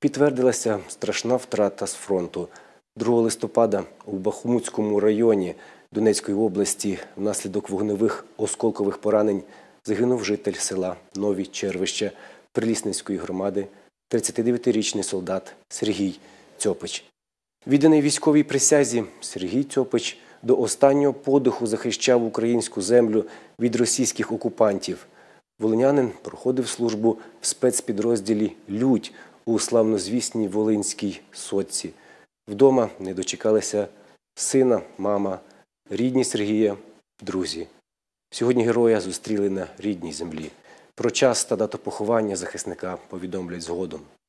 підтвердилася страшна втрата з фронту. 2 листопада у Бахмутському районі Донецької області внаслідок вогневих осколкових поранень загинув житель села Нові Червища Прилісницької громади, 39-річний солдат Сергій Цьопич. Відданий військовій присязі Сергій Цьопич до останнього подиху захищав українську землю від російських окупантів. Волинянин проходив службу в спецпідрозділі Людь у славнозвісній Волинській соці Вдома не дочекалися сина, мама, рідні Сергія, друзі. Сьогодні героя зустріли на рідній землі. Про час та дату поховання захисника повідомлять згодом.